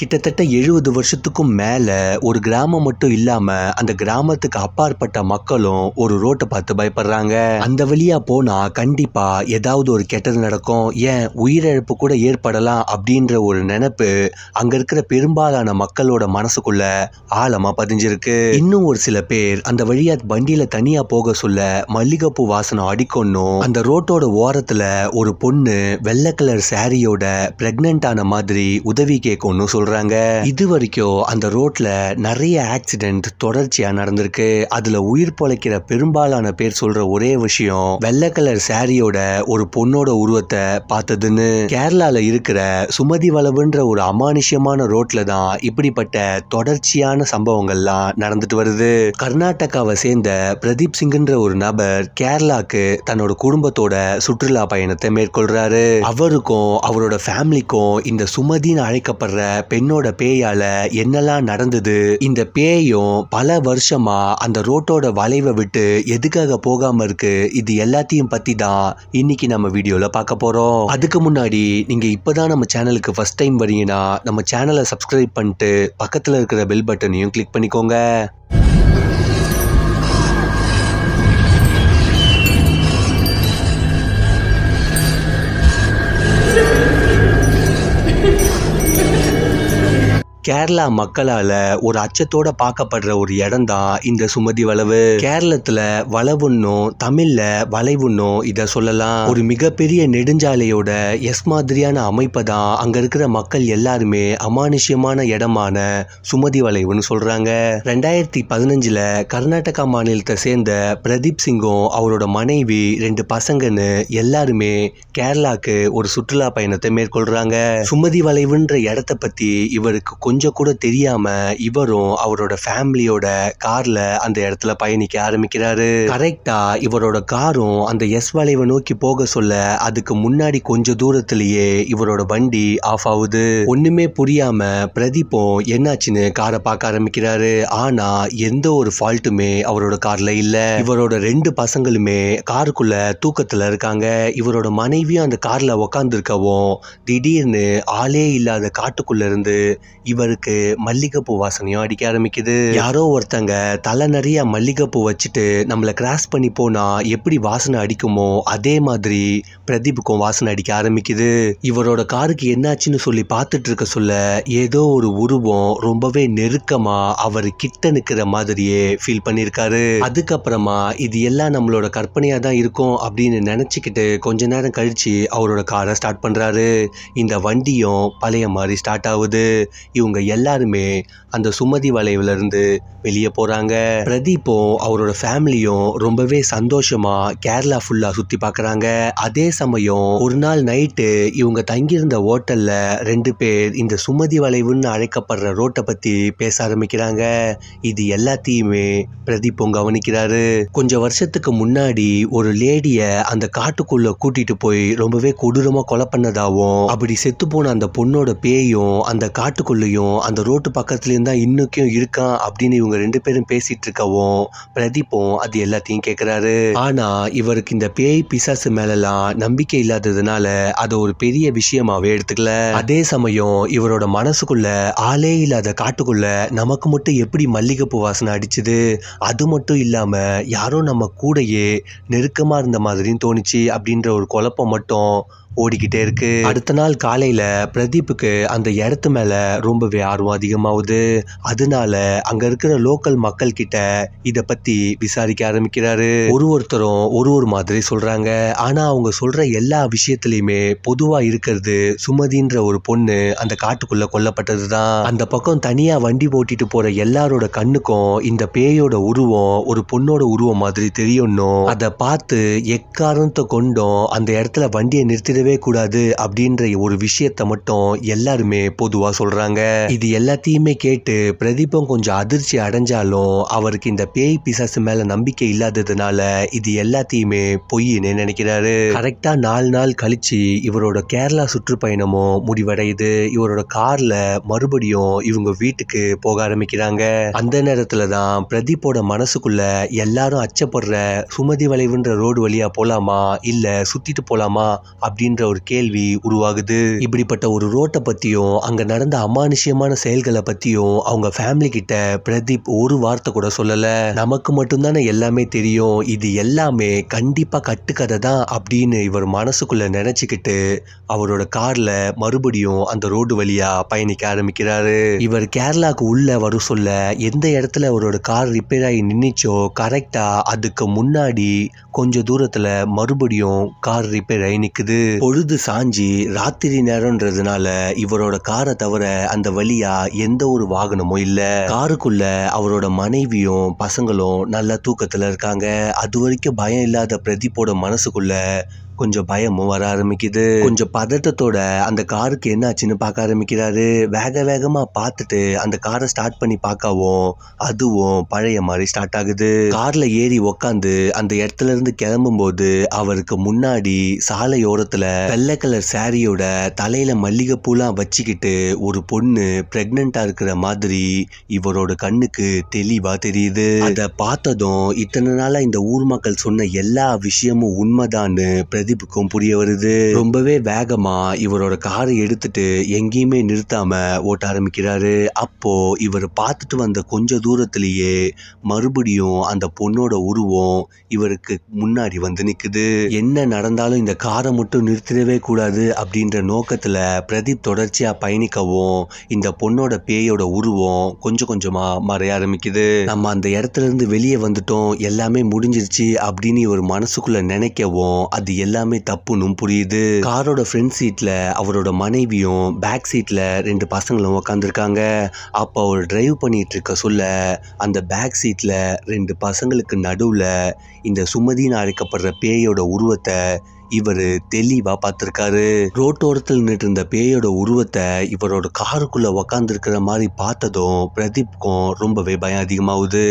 கிட்டத்தட்ட எழுபது வருஷத்துக்கும் மேலே ஒரு கிராமம் மட்டும் இல்லாமல் அந்த கிராமத்துக்கு அப்பாற்பட்ட மக்களும் ஒரு ரோட்டை பார்த்து பயப்படுறாங்க அந்த வழியாக போனால் கண்டிப்பாக ஏதாவது ஒரு கெட்டது நடக்கும் ஏன் உயிரிழப்பு கூட ஏற்படலாம் அப்படின்ற ஒரு நினப்பு அங்கே இருக்கிற பெரும்பாலான மக்களோட மனசுக்குள்ள ஆழமாக பதிஞ்சிருக்கு இன்னும் ஒரு சில பேர் அந்த வழியாக வண்டியில் தனியாக போக சொல்ல மல்லிகைப்பூ வாசனம் அடிக்கணும் அந்த ரோட்டோட ஓரத்தில் ஒரு பொண்ணு வெள்ளை கலர் சாரியோட ப்ரெக்னென்ட் ஆன மாதிரி உதவி கேட்கணும்னு சொல்கிறாங்க சொல்றாங்க இது வரைக்கும் அந்த ரோட்ல நிறைய ஆக்சிடென்ட் தொடர்ச்சியா நடந்திருக்கு அதுல உயிர் பொழைக்கிற பெரும்பாலான பேர் சொல்ற ஒரே விஷயம் வெள்ளை கலர் சாரியோட ஒரு பொண்ணோட உருவத்தை பார்த்ததுன்னு கேரளால இருக்கிற சுமதி வளவுன்ற ஒரு அமானுஷ்யமான ரோட்ல தான் இப்படிப்பட்ட தொடர்ச்சியான சம்பவங்கள்லாம் நடந்துட்டு வருது கர்நாடகாவை சேர்ந்த பிரதீப் சிங்ன்ற ஒரு நபர் கேரளாக்கு தன்னோட குடும்பத்தோட சுற்றுலா பயணத்தை மேற்கொள்றாரு அவருக்கும் அவரோட ஃபேமிலிக்கும் இந்த சுமதின்னு அழைக்கப்படுற பெண்ணோட பேயால என்னெல்லாம் நடந்தது இந்த பேயும் பல வருஷமா அந்த ரோட்டோட வளைவை விட்டு எதுக்காக போகாம இருக்கு இது எல்லாத்தையும் பத்தி தான் இன்னைக்கு நம்ம வீடியோல பார்க்க போறோம் அதுக்கு முன்னாடி நீங்க இப்பதான் நம்ம சேனலுக்கு ஃபர்ஸ்ட் டைம் வரீங்கன்னா நம்ம சேனலை சப்ஸ்கிரைப் பண்ணிட்டு பக்கத்துல இருக்கிற பெல் பட்டனையும் கிளிக் பண்ணிக்கோங்க கேரளா மக்களால ஒரு அச்சத்தோட பார்க்கப்படுற ஒரு இடம் தான் இந்த சுமதி வளவு கேரளத்துல வளவுன்னும் தமிழ்ல வளைவுன்னும் இத சொல்லலாம் ஒரு மிகப்பெரிய நெடுஞ்சாலையோட எஸ் மாதிரியான அமைப்பை தான் அங்க இருக்கிற மக்கள் எல்லாருமே அமானுஷ்யமான இடமான சுமதி வளைவுன்னு சொல்றாங்க ரெண்டாயிரத்தி பதினஞ்சுல கர்நாடகா மாநிலத்தை சேர்ந்த பிரதீப் சிங்கும் அவரோட மனைவி ரெண்டு பசங்கன்னு எல்லாருமே கேரளாக்கு ஒரு சுற்றுலா பயணத்தை மேற்கொள்றாங்க சுமதி வளைவுன்ற இடத்த பத்தி இவருக்கு கொஞ்சம் கொஞ்சம் கூட தெரியாமல் இவரும் அவரோட ஃபேமிலியோட காரில் அந்த இடத்துல பயணிக்க ஆரம்பிக்கிறாரு கரெக்டாக இவரோட காரும் அந்த எஸ் வளைவை நோக்கி போக சொல்ல அதுக்கு முன்னாடி கொஞ்சம் தூரத்திலேயே இவரோட வண்டி ஆஃப் ஆகுது ஒன்றுமே புரியாமல் பிரதீப்பும் என்னாச்சுன்னு காரை பார்க்க ஆரம்பிக்கிறாரு ஆனால் எந்த ஒரு ஃபால்ட்டுமே அவரோட காரில் இல்லை இவரோட ரெண்டு பசங்களுமே காருக்குள்ள தூக்கத்தில் இருக்காங்க இவரோட மனைவியும் அந்த காரில் உக்காந்துருக்கவும் திடீர்னு ஆளே இல்லாத காட்டுக்குள்ளேருந்து இவர் அவருக்கு மல்லிகைப்பூ வாசனையும் அடிக்க ஆரம்பிக்குது யாரோ ஒருத்தங்க தலை நிறைய மல்லிகைப்பூ வச்சுட்டு நம்மளை கிராஸ் பண்ணி போனால் எப்படி வாசனை அடிக்குமோ அதே மாதிரி பிரதீப்புக்கும் வாசனை அடிக்க ஆரம்பிக்குது இவரோட காருக்கு என்னாச்சுன்னு சொல்லி பார்த்துட்டு இருக்க சொல்ல ஏதோ ஒரு உருவம் ரொம்பவே நெருக்கமா அவர் கிட்ட நிற்கிற மாதிரியே ஃபீல் பண்ணியிருக்காரு அதுக்கப்புறமா இது எல்லாம் நம்மளோட கற்பனையாக தான் இருக்கும் அப்படின்னு நினச்சிக்கிட்டு கொஞ்ச நேரம் கழித்து அவரோட காரை ஸ்டார்ட் பண்ணுறாரு இந்த வண்டியும் பழைய மாதிரி ஸ்டார்ட் ஆகுது இவங்க அவங்க எல்லாருமே அந்த சுமதி வளைவிலிருந்து வெளியே போகிறாங்க பிரதீப்பும் அவரோட ஃபேமிலியும் ரொம்பவே சந்தோஷமாக கேரளா ஃபுல்லாக சுற்றி பார்க்குறாங்க அதே சமயம் ஒரு நாள் நைட்டு இவங்க தங்கியிருந்த ஹோட்டலில் ரெண்டு பேர் இந்த சுமதி வளைவுன்னு அழைக்கப்படுற ரோட்டை பற்றி பேச ஆரம்பிக்கிறாங்க இது எல்லாத்தையுமே பிரதீப்பும் கவனிக்கிறாரு கொஞ்சம் வருஷத்துக்கு முன்னாடி ஒரு லேடியை அந்த காட்டுக்குள்ளே கூட்டிகிட்டு போய் ரொம்பவே கொடூரமாக கொலை பண்ணதாகவும் அப்படி செத்து போன அந்த பொண்ணோட பேயும் அந்த காட்டுக்குள்ளேயும் தெரியும் அந்த ரோட்டு பக்கத்துல தான் இன்னைக்கும் இருக்கான் அப்படின்னு இவங்க ரெண்டு பேரும் பேசிட்டு இருக்கவும் பிரதீப்பும் அது எல்லாத்தையும் கேட்குறாரு ஆனால் இவருக்கு இந்த பேய் பிசாசு மேலெல்லாம் நம்பிக்கை இல்லாததுனால அதை ஒரு பெரிய விஷயமாவே எடுத்துக்கல அதே சமயம் இவரோட மனசுக்குள்ள ஆளே இல்லாத காட்டுக்குள்ள நமக்கு மட்டும் எப்படி மல்லிகைப்பூ வாசனை அடிச்சுது அது மட்டும் இல்லாமல் யாரோ நம்ம கூடையே நெருக்கமாக இருந்த மாதிரியும் தோணுச்சு அப்படின்ற ஒரு குழப்பம் மட்டும் ஓடிக்கிட்டே இருக்கு அடுத்த நாள் காலையில பிரதீப்புக்கு அந்த இடத்து மேல ரொம்பவே ஆர்வம் அதிகமாகுது அதனால அங்க இருக்கிற லோக்கல் மக்கள் கிட்ட இத பத்தி விசாரிக்க ஆரம்பிக்கிறாரு ஒரு ஒருத்தரும் ஒரு ஒரு மாதிரி சொல்றாங்க ஆனா அவங்க சொல்ற எல்லா விஷயத்திலயுமே பொதுவா இருக்கிறது சுமதின்ற ஒரு பொண்ணு அந்த காட்டுக்குள்ள கொல்லப்பட்டதுதான் அந்த பக்கம் தனியா வண்டி ஓட்டிட்டு போற எல்லாரோட கண்ணுக்கும் இந்த பேயோட உருவம் ஒரு பொண்ணோட உருவம் மாதிரி தெரியணும் அதை பார்த்து எக்காரணத்தை கொண்டும் அந்த இடத்துல வண்டியை நிறுத்திடவே செய்யவே கூடாது அப்படின்ற ஒரு விஷயத்த மட்டும் எல்லாருமே பொதுவாக சொல்கிறாங்க இது எல்லாத்தையுமே கேட்டு பிரதீபம் கொஞ்சம் அதிர்ச்சி அடைஞ்சாலும் அவருக்கு இந்த பேய் பிசாசு மேலே நம்பிக்கை இல்லாததுனால இது எல்லாத்தையுமே பொய்ன்னு நினைக்கிறாரு கரெக்டாக நாலு நாள் கழிச்சு இவரோட கேரளா சுற்றுப்பயணமும் முடிவடையுது இவரோட காரில் மறுபடியும் இவங்க வீட்டுக்கு போக ஆரம்பிக்கிறாங்க அந்த நேரத்தில் தான் பிரதீப்போட மனசுக்குள்ள எல்லாரும் அச்சப்படுற சுமதி வளைவுன்ற ரோடு வழியாக போகலாமா இல்லை சுற்றிட்டு போகலாமா அப்படின்னு அப்படின்ற ஒரு கேள்வி உருவாகுது இப்படிப்பட்ட ஒரு ரோட்டை பற்றியும் அங்கே நடந்த அமானுஷ்யமான செயல்களை பற்றியும் அவங்க ஃபேமிலி கிட்ட பிரதீப் ஒரு வார்த்தை கூட சொல்லலை நமக்கு மட்டும்தானே எல்லாமே தெரியும் இது எல்லாமே கண்டிப்பாக கட்டுக்கதை தான் அப்படின்னு இவர் மனசுக்குள்ளே நினச்சிக்கிட்டு அவரோட காரில் மறுபடியும் அந்த ரோடு வழியா பயணிக்க ஆரம்பிக்கிறாரு இவர் கேரளாவுக்கு உள்ள வர சொல்ல எந்த இடத்துல அவரோட கார் ரிப்பேர் ஆகி நின்றுச்சோ கரெக்டாக அதுக்கு முன்னாடி கொஞ்சம் தூரத்தில் மறுபடியும் கார் ரிப்பேர் ஆகி நிற்குது பொழுது சாஞ்சி ராத்திரி நேரம்ன்றதுனால இவரோட காரை தவிர அந்த வழியா எந்த ஒரு வாகனமும் இல்ல காருக்குள்ள அவரோட மனைவியும் பசங்களும் நல்லா தூக்கத்துல இருக்காங்க அது வரைக்கும் பயம் இல்லாத பிரதீப்போட மனசுக்குள்ள கொஞ்சம் பயமும் வர ஆரம்பிக்குது கொஞ்சம் பதட்டத்தோட அந்த காருக்கு என்ன ஆச்சுன்னு பார்க்க ஆரம்பிக்கிறாரு வேக வேகமாக பார்த்துட்டு அந்த காரை ஸ்டார்ட் பண்ணி பார்க்கவும் அதுவும் பழைய மாதிரி ஸ்டார்ட் ஆகுது காரில் ஏறி உக்காந்து அந்த இடத்துல இருந்து கிளம்பும் போது அவருக்கு முன்னாடி சாலையோரத்தில் வெள்ளை கலர் சாரியோட தலையில் மல்லிகைப்பூலாம் வச்சுக்கிட்டு ஒரு பொண்ணு ப்ரெக்னெண்ட்டாக இருக்கிற மாதிரி இவரோட கண்ணுக்கு தெளிவாக தெரியுது அதை பார்த்ததும் இத்தனை நாளாக இந்த ஊர் மக்கள் சொன்ன எல்லா விஷயமும் உண்மைதான்னு பிரதீப்புக்கும் புரிய வருது ரொம்பவே வேகமா இவரோட காரை எடுத்துட்டு எங்கேயுமே நிறுத்தாம ஓட்ட ஆரம்பிக்கிறாரு அப்போ இவர் பார்த்துட்டு வந்த கொஞ்ச தூரத்திலேயே மறுபடியும் அந்த பொண்ணோட உருவம் இவருக்கு முன்னாடி வந்து நிற்குது என்ன நடந்தாலும் இந்த காரை மட்டும் நிறுத்திடவே கூடாது அப்படின்ற நோக்கத்தில் பிரதீப் தொடர்ச்சியாக பயணிக்கவும் இந்த பொண்ணோட பேயோட உருவம் கொஞ்சம் கொஞ்சமாக மறைய ஆரம்பிக்குது நம்ம அந்த இடத்துல இருந்து வெளியே வந்துட்டோம் எல்லாமே முடிஞ்சிருச்சு அப்படின்னு இவர் மனசுக்குள்ளே நினைக்கவும் அது எல்லாம் எல்லாமே தப்புன்னு புரியுது காரோட ஃப்ரண்ட் சீட்ல அவரோட மனைவியும் பேக் சீட்ல ரெண்டு பசங்களும் உக்காந்துருக்காங்க அப்போ அவர் டிரைவ் பண்ணிட்டு இருக்க சொல்ல அந்த பேக் சீட்ல ரெண்டு பசங்களுக்கு நடுவில் இந்த சுமதின்னு அழைக்கப்படுற பேயோட உருவத்தை இவர் தெளிவாக பார்த்துருக்காரு ரோட்டோரத்தில் நின்று இருந்த பேயோட உருவத்தை இவரோட காருக்குள்ளே இருக்கிற மாதிரி பார்த்ததும் பிரதீப்கும் ரொம்பவே பயம் அதிகமாகுது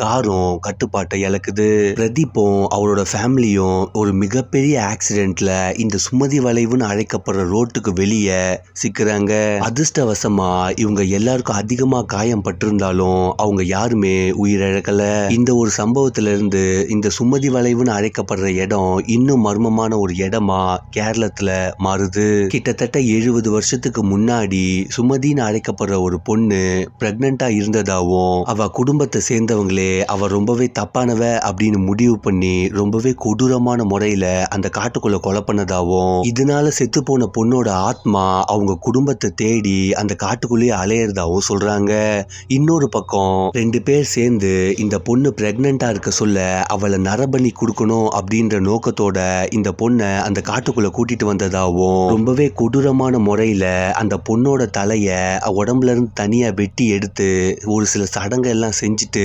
காரும் கட்டுப்பாட்டை இழக்குது பிரதீப்பும் அவரோட ஃபேமிலியும் ஒரு மிகப்பெரிய ஆக்சிடென்ட்ல இந்த சுமதி வளைவுன்னு அழைக்கப்படுற ரோட்டுக்கு வெளியே சிக்கிறாங்க அதிர்ஷ்டவசமா இவங்க எல்லாருக்கும் அதிகமாக காயம் பட்டிருந்தாலும் அவங்க யாருமே உயிரிழக்கல இந்த ஒரு சம்பவத்திலிருந்து இந்த சுமதி வளைவுன்னு அழைக்கப்படுற இடம் இன்னும் மர்மமான முக்கியமான ஒரு இடமா கேரளத்துல மாறுது கிட்டத்தட்ட எழுபது வருஷத்துக்கு முன்னாடி சுமதின்னு அழைக்கப்படுற ஒரு பொண்ணு பிரெக்னண்டா இருந்ததாவும் அவ குடும்பத்தை சேர்ந்தவங்களே அவ ரொம்பவே தப்பானவ அப்படின்னு முடிவு பண்ணி ரொம்பவே கொடூரமான முறையில அந்த காட்டுக்குள்ள கொலை பண்ணதாவும் இதனால செத்து போன பொண்ணோட ஆத்மா அவங்க குடும்பத்தை தேடி அந்த காட்டுக்குள்ளேயே அலையிறதாவும் சொல்றாங்க இன்னொரு பக்கம் ரெண்டு பேர் சேர்ந்து இந்த பொண்ணு பிரெக்னண்டா இருக்க சொல்ல அவளை நரபணி கொடுக்கணும் அப்படின்ற நோக்கத்தோட இந்த பொண்ணை அந்த காட்டுக்குள்ளே கூட்டிகிட்டு வந்ததாகவும் ரொம்பவே கொடூரமான முறையில் அந்த பொண்ணோட தலையை இருந்து தனியாக வெட்டி எடுத்து ஒரு சில சடங்கெல்லாம் செஞ்சுட்டு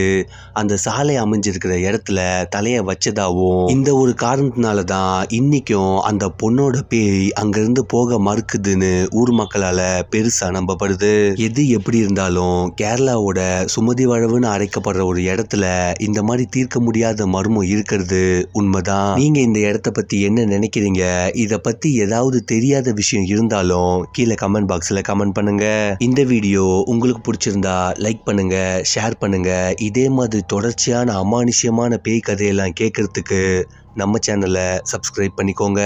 அந்த சாலை அமைஞ்சிருக்கிற இடத்துல தலையை வச்சதாகவும் இந்த ஒரு காரணத்தினால தான் இன்றைக்கும் அந்த பொண்ணோட பேய் அங்கேருந்து போக மறுக்குதுன்னு ஊர் மக்களால் பெருசாக நம்பப்படுது எது எப்படி இருந்தாலும் கேரளாவோட சுமதி வளவுன்னு அழைக்கப்படுற ஒரு இடத்துல இந்த மாதிரி தீர்க்க முடியாத மர்மம் இருக்கிறது உண்மைதான் நீங்கள் இந்த இடத்த பற்றி என்ன நினைக்கிறீங்க இதை பற்றி ஏதாவது தெரியாத விஷயம் இருந்தாலும் கீழே கமெண்ட் பாக்ஸில் கமெண்ட் பண்ணுங்கள் இந்த வீடியோ உங்களுக்கு பிடிச்சிருந்தா லைக் பண்ணுங்கள் ஷேர் பண்ணுங்கள் இதே மாதிரி தொடர்ச்சியான அமானுஷ்யமான பேய் கதையெல்லாம் கேட்குறதுக்கு நம்ம சேனலை சப்ஸ்கிரைப் பண்ணிக்கோங்க